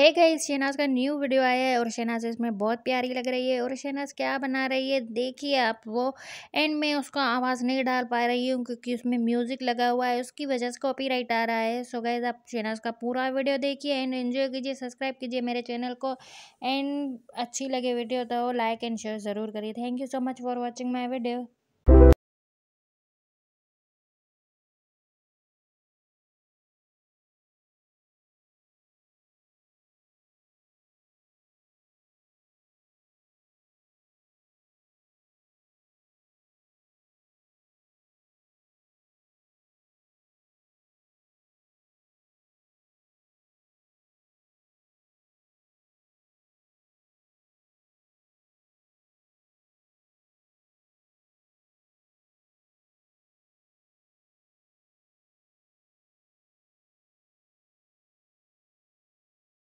है गई शहनाज का न्यू वीडियो आया है और शहनाज इसमें बहुत प्यारी लग रही है और शहनाज क्या बना रही है देखिए आप वो एंड में उसका आवाज़ नहीं डाल पा रही हूँ क्योंकि उसमें म्यूज़िक लगा हुआ है उसकी वजह से कॉपीराइट आ रहा है सो गैज आप शहनाज का पूरा वीडियो देखिए एंड एन्जॉय कीजिए सब्सक्राइब कीजिए मेरे चैनल को एंड अच्छी लगे वीडियो तो लाइक एंड शेयर ज़रूर करिए thank you so much for watching my video